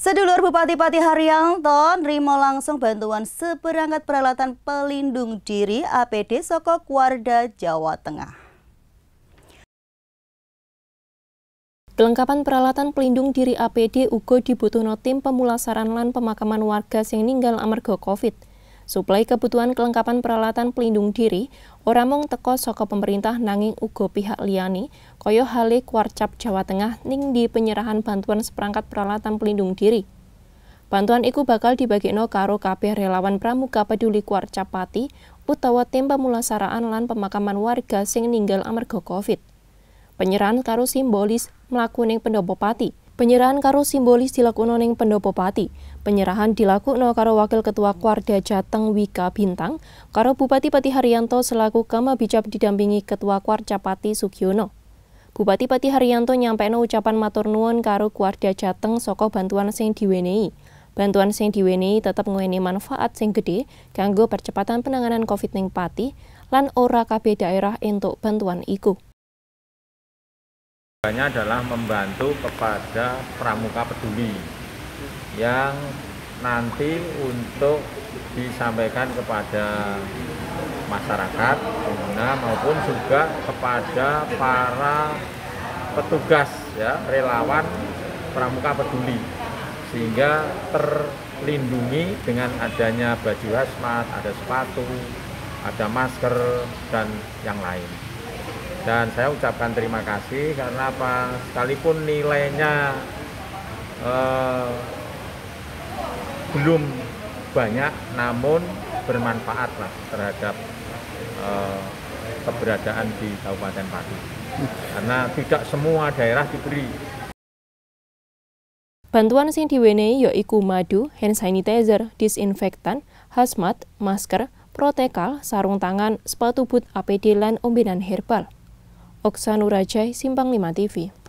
Sedulur Bupati Pati Haryanto nerima langsung bantuan seperangkat peralatan pelindung diri APD Soko Kuarda Jawa Tengah. Kelengkapan peralatan pelindung diri APD ugo dibutuhkan tim pemulasaran lan pemakaman warga sing ninggal amarga COVID. Suplai kebutuhan kelengkapan peralatan pelindung diri, ora mung teko saka pemerintah nanging uga pihak liyane, kaya hale Kuarcap Jawa Tengah ning di penyerahan bantuan seperangkat peralatan pelindung diri. Bantuan iku bakal no karo kabeh relawan pramuka peduli Kuarcap Pati utawa tim pemulasaraan lan pemakaman warga sing ninggal amarga Covid. Penyerahan karo simbolis melakukan pendopo pati. Penyerahan karo simbolis dilakukan ning pendopo pati. Penyerahan dilakukan karo Wakil Ketua Kwarda Jateng Wika Bintang, karo Bupati Pati Haryanto selaku Kama Bijab didampingi Ketua Kwarca Pati Sugiono. Bupati Pati Haryanto nyampeno ucapan matur nuwun karo Kwarda Jateng soko bantuan sing diwenehi. Bantuan sing diwenehi tetap ngeweni manfaat sing gede kanggo percepatan penanganan COVID ning Pati lan ora kabeh daerah untuk bantuan iku. Banyak adalah membantu kepada pramuka peduli yang nanti untuk disampaikan kepada masyarakat pengguna maupun juga kepada para petugas ya relawan pramuka peduli sehingga terlindungi dengan adanya baju hazmat, ada sepatu, ada masker dan yang lain. Dan saya ucapkan terima kasih karena apa sekalipun nilainya eh, belum banyak namun bermanfaat lah terhadap eh, keberadaan di Kabupaten Pati karena tidak semua daerah diberi Bantuan sing diwenehi yaiku madu, hand sanitizer, disinfektan, hazmat, masker, protekal, sarung tangan, sepatu boot APD dan ombinan herbal. Oksanurajai Simpang 5 TV